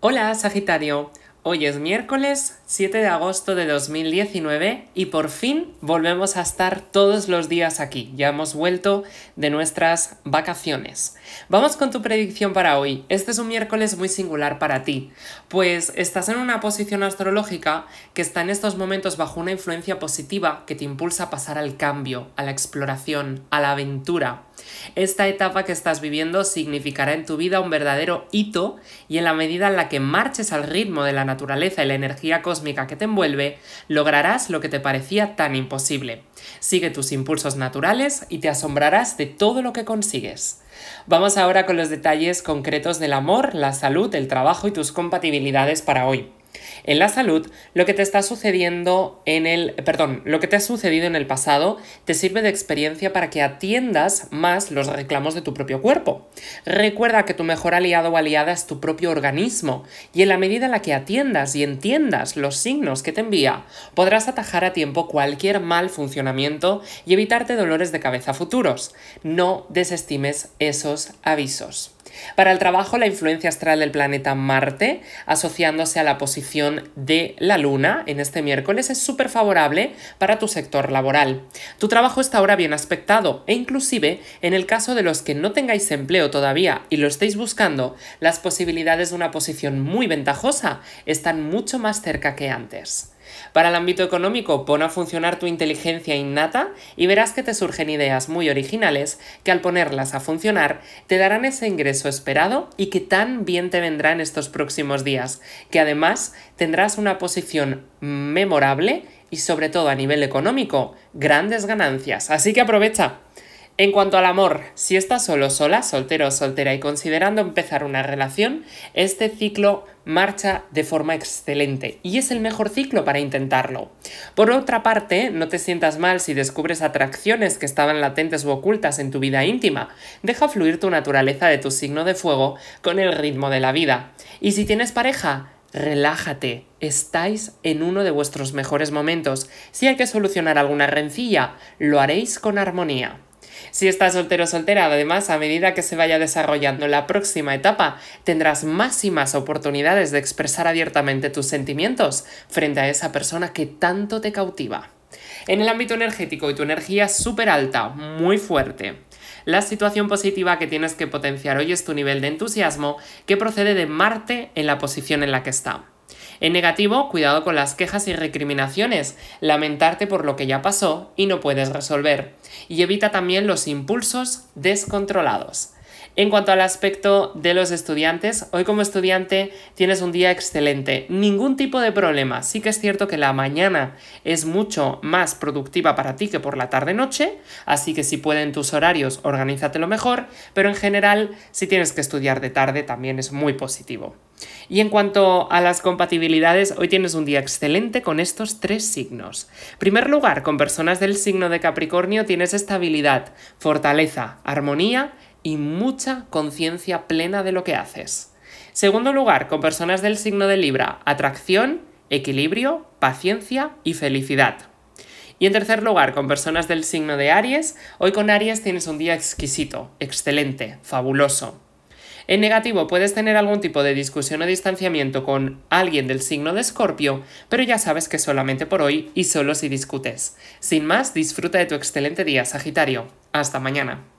Hola Sagitario, Hoy es miércoles 7 de agosto de 2019 y por fin volvemos a estar todos los días aquí. Ya hemos vuelto de nuestras vacaciones. Vamos con tu predicción para hoy. Este es un miércoles muy singular para ti, pues estás en una posición astrológica que está en estos momentos bajo una influencia positiva que te impulsa a pasar al cambio, a la exploración, a la aventura. Esta etapa que estás viviendo significará en tu vida un verdadero hito y en la medida en la que marches al ritmo de la naturaleza y la energía cósmica que te envuelve, lograrás lo que te parecía tan imposible. Sigue tus impulsos naturales y te asombrarás de todo lo que consigues. Vamos ahora con los detalles concretos del amor, la salud, el trabajo y tus compatibilidades para hoy en la salud, lo que te está sucediendo en el, perdón, lo que te ha sucedido en el pasado te sirve de experiencia para que atiendas más los reclamos de tu propio cuerpo. Recuerda que tu mejor aliado o aliada es tu propio organismo y en la medida en la que atiendas y entiendas los signos que te envía, podrás atajar a tiempo cualquier mal funcionamiento y evitarte dolores de cabeza futuros. No desestimes esos avisos. Para el trabajo, la influencia astral del planeta Marte, asociándose a la posición de la Luna en este miércoles, es súper favorable para tu sector laboral. Tu trabajo está ahora bien aspectado e inclusive en el caso de los que no tengáis empleo todavía y lo estéis buscando, las posibilidades de una posición muy ventajosa están mucho más cerca que antes. Para el ámbito económico, pon a funcionar tu inteligencia innata y verás que te surgen ideas muy originales que al ponerlas a funcionar te darán ese ingreso esperado y que tan bien te vendrá en estos próximos días, que además tendrás una posición memorable y sobre todo a nivel económico, grandes ganancias. Así que aprovecha. En cuanto al amor, si estás solo, sola, soltero o soltera y considerando empezar una relación, este ciclo marcha de forma excelente y es el mejor ciclo para intentarlo. Por otra parte, no te sientas mal si descubres atracciones que estaban latentes u ocultas en tu vida íntima. Deja fluir tu naturaleza de tu signo de fuego con el ritmo de la vida. Y si tienes pareja, relájate, estáis en uno de vuestros mejores momentos. Si hay que solucionar alguna rencilla, lo haréis con armonía. Si estás soltero o soltera, además, a medida que se vaya desarrollando la próxima etapa, tendrás más y más oportunidades de expresar abiertamente tus sentimientos frente a esa persona que tanto te cautiva. En el ámbito energético y tu energía es súper alta, muy fuerte. La situación positiva que tienes que potenciar hoy es tu nivel de entusiasmo que procede de Marte en la posición en la que está. En negativo, cuidado con las quejas y recriminaciones, lamentarte por lo que ya pasó y no puedes resolver. Y evita también los impulsos descontrolados. En cuanto al aspecto de los estudiantes, hoy como estudiante tienes un día excelente, ningún tipo de problema. Sí que es cierto que la mañana es mucho más productiva para ti que por la tarde-noche, así que si pueden tus horarios, lo mejor, pero en general, si tienes que estudiar de tarde, también es muy positivo. Y en cuanto a las compatibilidades, hoy tienes un día excelente con estos tres signos. En primer lugar, con personas del signo de Capricornio tienes estabilidad, fortaleza, armonía y mucha conciencia plena de lo que haces. Segundo lugar, con personas del signo de Libra, atracción, equilibrio, paciencia y felicidad. Y en tercer lugar, con personas del signo de Aries, hoy con Aries tienes un día exquisito, excelente, fabuloso. En negativo, puedes tener algún tipo de discusión o distanciamiento con alguien del signo de Escorpio, pero ya sabes que solamente por hoy y solo si discutes. Sin más, disfruta de tu excelente día, Sagitario. Hasta mañana.